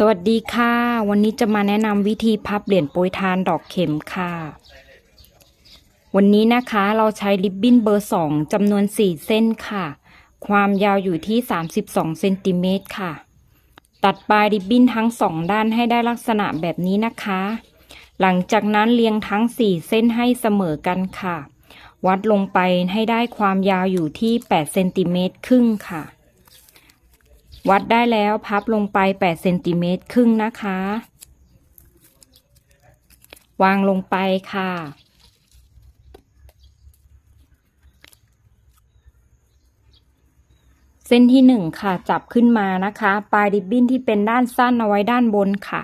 สวัสดีค่ะ วันนี้จะมาแนะนำวิธีพับเหรียญโปรยทานดอกเข็มค่ะ วันนี้นะคะเราใช้ริบบิ้นเบอร์สองจำนวนสี่เส้นค่ะ ความยาวอยู่ที่สามิบองเซนติเมตรค่ะ ตัดปลายริบบิ้นทั้งสองด้านให้ได้ลักษณะแบบนี้นะคะ หลังจากนั้นเรียงทั้งสี่เส้นให้เสมอกันค่ะ วัดลงไปให้ได้ความยาวอยู่ที่แปดเซนติเมตรครึ่งค่ะวัดได้แล้วพับลงไป8เซนติเมตรครึ่งนะคะ วางลงไปค่ะ เส้นที่หนึ่งค่ะ จับขึ้นมานะคะ ปลายดิบบิ้นที่เป็นด้านสั้นเอาไว้ด้านบนค่ะ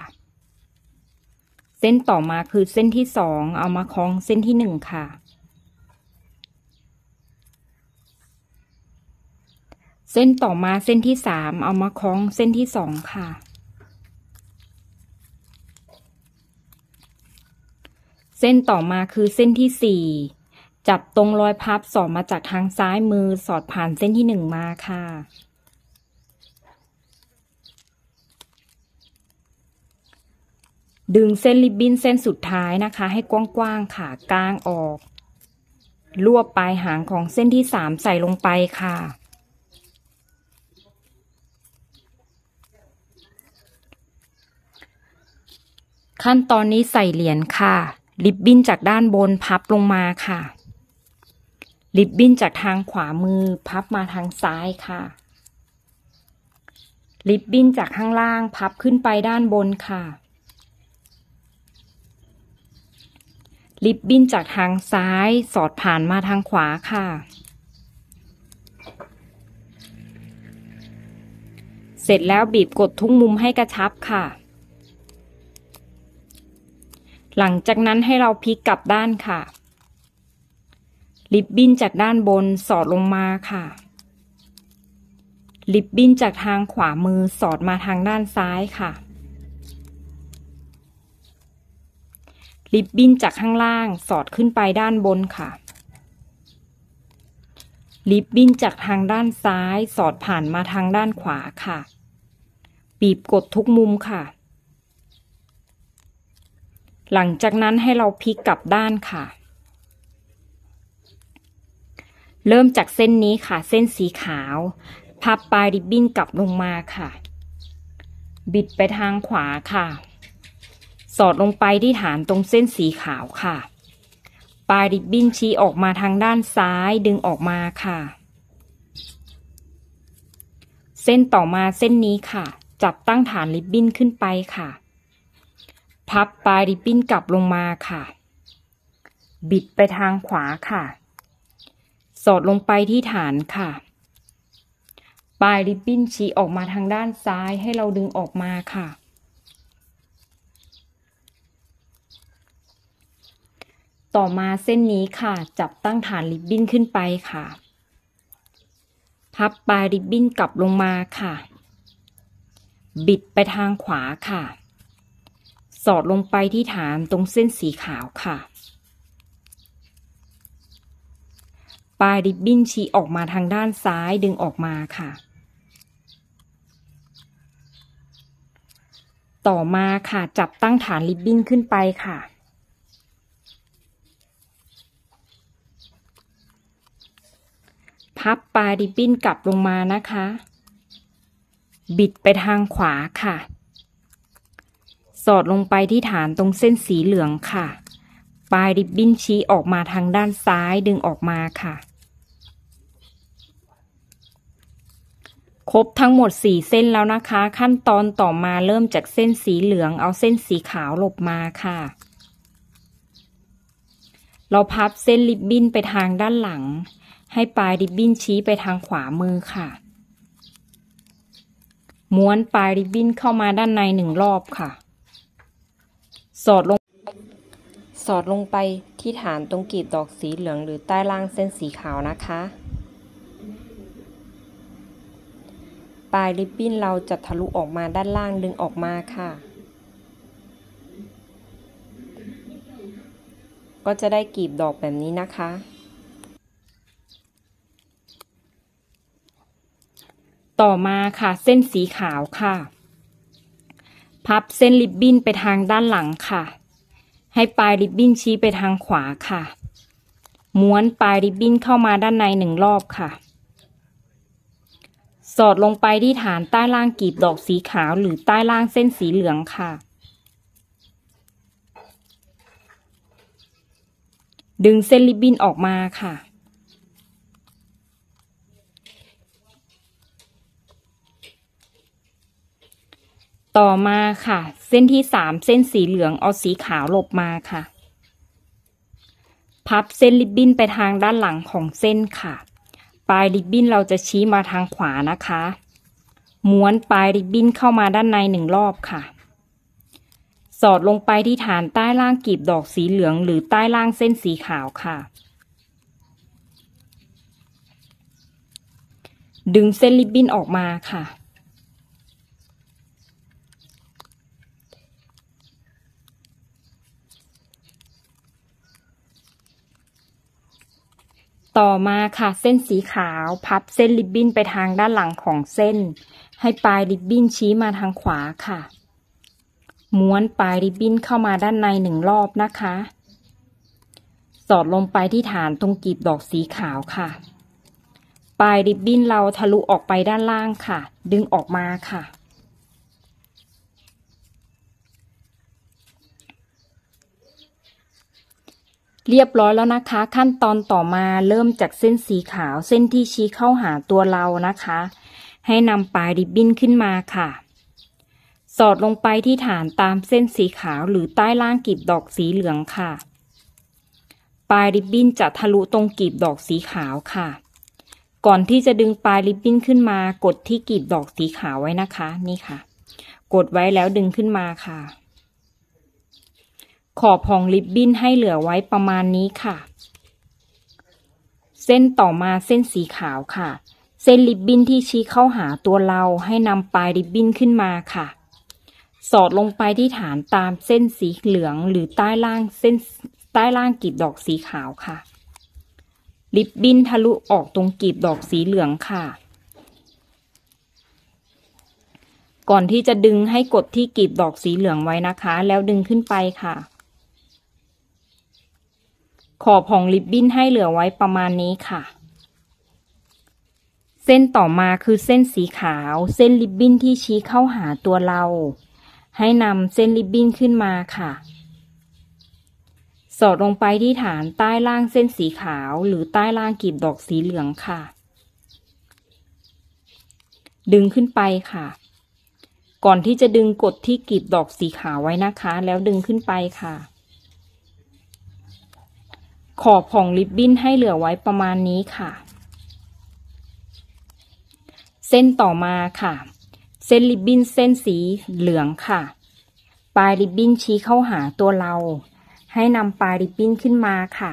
เส้นต่อมาคือเส้นที่สองเอามาคล้องเส้นที่หนึ่งค่ะเส้นต่อมาเส้นที่สามเอามาคล้องเส้นที่สองค่ะ เส้นต่อมาคือเส้นที่สี่จับตรงรอยพับสอดมาจากทางซ้ายมือสอดผ่านเส้นที่หนึ่งมาค่ะ ดึงเส้นริบบิ้น เส้นสุดท้ายนะคะ ให้กว้างๆค่ะกลางออก รวบปลายหางของเส้นที่สามใส่ลงไปค่ะขั้นตอนนี้ใส่เหรียญค่ะ ริบบิ้นจากด้านบนพับลงมาค่ะ ริบบิ้นจากทางขวามือพับมาทางซ้ายค่ะ ริบบิ้นจากข้างล่างพับขึ้นไปด้านบนค่ะ ริบบิ้นจากทางซ้ายสอดผ่านมาทางขวาค่ะ เสร็จแล้วบีบกดทุกมุมให้กระชับค่ะหลังจากนั้นให้เราพลิกกลับด้านค่ะ ริบบิ้นจากด้านบนสอดลงมาค่ะ ริบบิ้นจากทางขวามือสอดมาทางด้านซ้ายค่ะ ริบบิ้นจากข้างล่างสอดขึ้นไปด้านบนค่ะ ริบบิ้นจากทางด้านซ้ายสอดผ่านมาทางด้านขวาค่ะบีบกดทุกมุมค่ะหลังจากนั้นให้เราพลิกกลับด้านค่ะ เริ่มจากเส้นนี้ค่ะ เส้นสีขาว พับปลายริบบิ้นกลับลงมาค่ะ บิดไปทางขวาค่ะ สอดลงไปที่ฐานตรงเส้นสีขาวค่ะ ปลายริบบิ้นชี้ออกมาทางด้านซ้ายดึงออกมาค่ะ เส้นต่อมาเส้นนี้ค่ะ จับตั้งฐานริบบิ้นขึ้นไปค่ะพับปลายริบบิ้นกลับลงมาค่ะ บิดไปทางขวาค่ะ สอดลงไปที่ฐานค่ะ ปลายริบบิ้นชี้ออกมาทางด้านซ้ายให้เราดึงออกมาค่ะ ต่อมาเส้นนี้ค่ะ จับตั้งฐานริบบิ้นขึ้นไปค่ะ พับปลายริบบิ้นกลับลงมาค่ะ บิดไปทางขวาค่ะสอดลงไปที่ฐานตรงเส้นสีขาวค่ะ ปลายริบบิ้นชี้ออกมาทางด้านซ้ายดึงออกมาค่ะ ต่อมาค่ะจับตั้งฐานริบบิ้นขึ้นไปค่ะ พับปลายริบบิ้นกลับลงมานะคะ บิดไปทางขวาค่ะสอดลงไปที่ฐานตรงเส้นสีเหลืองค่ะ ปลายริบบิ้นชี้ออกมาทางด้านซ้ายดึงออกมาค่ะ ครบทั้งหมดสี่เส้นแล้วนะคะ ขั้นตอนต่อมาเริ่มจากเส้นสีเหลืองเอาเส้นสีขาวหลบมาค่ะ เราพับเส้นริบบิ้นไปทางด้านหลัง ให้ปลายริบบิ้นชี้ไปทางขวามือค่ะ ม้วนปลายริบบิ้นเข้ามาด้านในหนึ่งรอบค่ะสอดลงสอดลงไปที่ฐานตรงกีบดอกสีเหลืองหรือใต้ล่างเส้นสีขาวนะคะ ปลายริบบิ้นเราจะทะลุออกมาด้านล่างดึงออกมาค่ะ ก็จะได้กีบดอกแบบนี้นะคะ ต่อมาค่ะเส้นสีขาวค่ะพับเส้นริบบิ้นไปทางด้านหลังค่ะ ให้ปลายริบบิ้นชี้ไปทางขวาค่ะม้วนปลายริบบิ้นเข้ามาด้านในหนึ่งรอบค่ะ สอดลงไปที่ฐานใต้ล่างกีบดอกสีขาวหรือใต้ล่างเส้นสีเหลืองค่ะ ดึงเส้นริบบิ้นออกมาค่ะต่อมาค่ะ เส้นที่สามเส้นสีเหลืองเอาสีขาวหลบมาค่ะ พับเส้นริบบิ้นไปทางด้านหลังของเส้นค่ะ ปลายริบบิ้นเราจะชี้มาทางขวานะคะม้วนปลายริบบิ้นเข้ามาด้านในหนึ่งรอบค่ะ สอดลงไปที่ฐานใต้ล่างกลีบดอกสีเหลืองหรือใต้ล่างเส้นสีขาวค่ะ ดึงเส้นริบบิ้นออกมาค่ะต่อมาค่ะเส้นสีขาวพับเส้นริบบิ้นไปทางด้านหลังของเส้น ให้ปลายริบบิ้นชี้มาทางขวาค่ะม้วนปลายริบบิ้นเข้ามาด้านในหนึ่งรอบนะคะ สอดลงไปที่ฐานตรงกีบดอกสีขาวค่ะ ปลายริบบิ้นเราทะลุออกไปด้านล่างค่ะ ดึงออกมาค่ะเรียบร้อยแล้วนะคะ ขั้นตอนต่อมาเริ่มจากเส้นสีขาวเส้นที่ชี้เข้าหาตัวเรานะคะ ให้นำปลายริบบิ้นขึ้นมาค่ะ สอดลงไปที่ฐานตามเส้นสีขาว หรือใต้ล่างกลีบดอกสีเหลืองค่ะ ปลายริบบิ้นจะทะลุตรงกลีบดอกสีขาวค่ะ ก่อนที่จะดึงปลายริบบิ้นขึ้นมา กดที่กลีบดอกสีขาวไว้นะคะ นี่ค่ะ กดไว้แล้วดึงขึ้นมาค่ะขอบของริบบิ้นให้เหลือไว้ประมาณนี้ค่ะ เส้นต่อมาเส้นสีขาวค่ะ เส้นริบบิ้นที่ชี้เข้าหาตัวเราให้นำปลายริบบิ้นขึ้นมาค่ะ สอดลงไปที่ฐานตามเส้นสีเหลืองหรือใต้ล่างเส้นใต้ล่างกลีบดอกสีขาวค่ะริบบิ้นทะลุออกตรงกลีบดอกสีเหลืองค่ะ ก่อนที่จะดึงให้กดที่กลีบดอกสีเหลืองไว้นะคะ แล้วดึงขึ้นไปค่ะขอบของริบบิ้นให้เหลือไว้ประมาณนี้ค่ะ เส้นต่อมาคือเส้นสีขาว เส้นริบบิ้นที่ชี้เข้าหาตัวเรา ให้นำเส้นริบบิ้นขึ้นมาค่ะ สอดลงไปที่ฐานใต้ล่างเส้นสีขาว หรือใต้ล่างกลีบดอกสีเหลืองค่ะ ดึงขึ้นไปค่ะ ก่อนที่จะดึงกดที่กลีบดอกสีขาวไว้นะคะ แล้วดึงขึ้นไปค่ะขอบของริบบิ้นให้เหลือไว้ประมาณนี้ค่ะ เส้นต่อมาค่ะ เส้นริบบิ้นเส้นสีเหลืองค่ะ ปลายริบบิ้นชี้เข้าหาตัวเรา ให้นำปลายริบบิ้นขึ้นมาค่ะ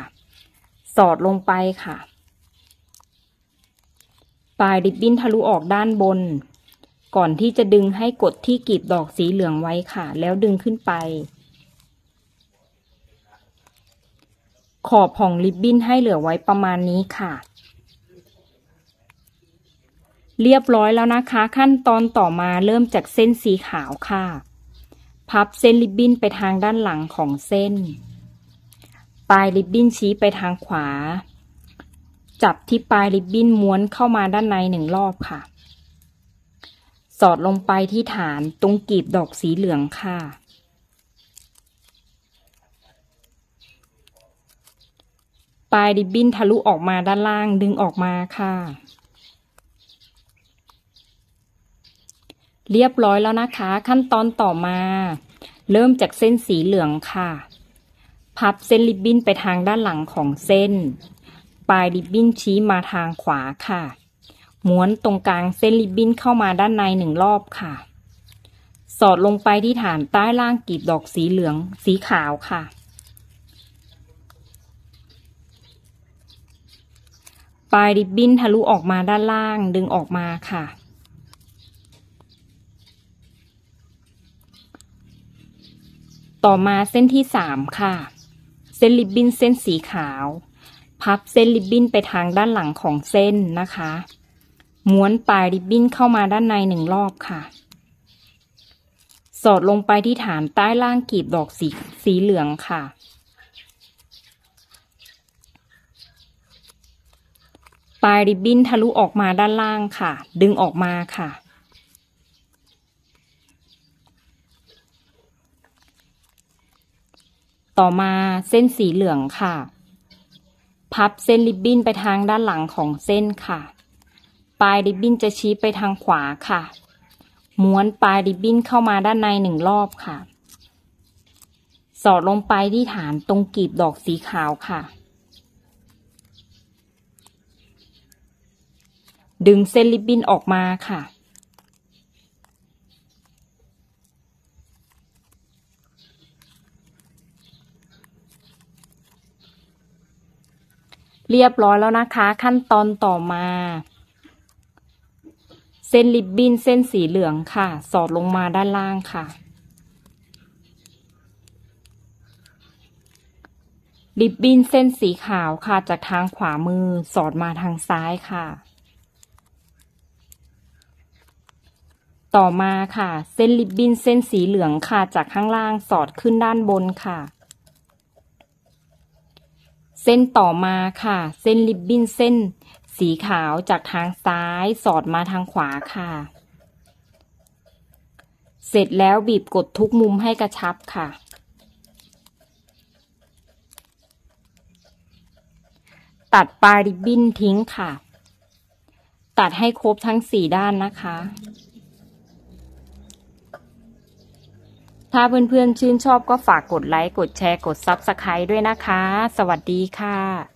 สอดลงไปค่ะ ปลายริบบิ้นทะลุออกด้านบน ก่อนที่จะดึงให้กดที่กลีบดอกสีเหลืองไว้ค่ะ แล้วดึงขึ้นไปขอบของริบบิ้นให้เหลือไว้ประมาณนี้ค่ะ เรียบร้อยแล้วนะคะ ขั้นตอนต่อมาเริ่มจากเส้นสีขาวค่ะ พับเส้นริบบิ้นไปทางด้านหลังของเส้น ปลายริบบิ้นชี้ไปทางขวา จับที่ปลายริบบิ้นม้วนเข้ามาด้านในหนึ่งรอบค่ะ สอดลงไปที่ฐานตรงกีบดอกสีเหลืองค่ะปลายดิบบิ้นทะลุออกมาด้านล่างดึงออกมาค่ะ เรียบร้อยแล้วนะคะ ขั้นตอนต่อมา เริ่มจากเส้นสีเหลืองค่ะ พับเส้นริบบิ้นไปทางด้านหลังของเส้น ปลายริบบิ้นชี้มาทางขวาค่ะม้วนตรงกลางเส้นริบบิ้นเข้ามาด้านในหนึ่งรอบค่ะ สอดลงไปที่ฐานใต้ล่างกลีบดอกสีเหลืองสีขาวค่ะปลายริบบิ้นทะลุออกมาด้านล่างดึงออกมาค่ะ ต่อมาเส้นที่สามค่ะ เส้นริบบิ้นเส้นสีขาว พับเส้นริบบิ้นไปทางด้านหลังของเส้นนะคะม้วนปลายริบบิ้นเข้ามาด้านในหนึ่งรอบค่ะ สอดลงไปที่ฐานใต้ล่างกีบดอกสีสีเหลืองค่ะปลายริบบิ้นทะลุออกมาด้านล่างค่ะ ดึงออกมาค่ะ ต่อมาเส้นสีเหลืองค่ะ พับเส้นริบบิ้นไปทางด้านหลังของเส้นค่ะ ปลายริบบิ้นจะชี้ไปทางขวาค่ะม้วนปลายริบบิ้นเข้ามาด้านในหนึ่งรอบค่ะ สอดลงไปที่ฐานตรงกลีบดอกสีขาวค่ะดึงเส้นริบบิ้นออกมาค่ะ เรียบร้อยแล้วนะคะ ขั้นตอนต่อมา เส้นริบบิ้นเส้นสีเหลืองค่ะ สอดลงมาด้านล่างค่ะ ริบบิ้นเส้นสีขาวค่ะจากทางขวามือสอดมาทางซ้ายค่ะต่อมาค่ะเส้นริบบิ้นเส้นสีเหลืองค่ะจากข้างล่างสอดขึ้นด้านบนค่ะ เส้นต่อมาค่ะ เส้นริบบิ้นเส้นสีขาวจากทางซ้ายสอดมาทางขวาค่ะ เสร็จแล้วบีบกดทุกมุมให้กระชับค่ะ ตัดปลายริบบิ้นทิ้งค่ะ ตัดให้ครบทั้งสี่ด้านนะคะถ้าเพื่อนๆชื่นชอบก็ฝากกดไลค์ กดแชร์ กดซับสไคร b e ด้วยนะคะ สวัสดีค่ะ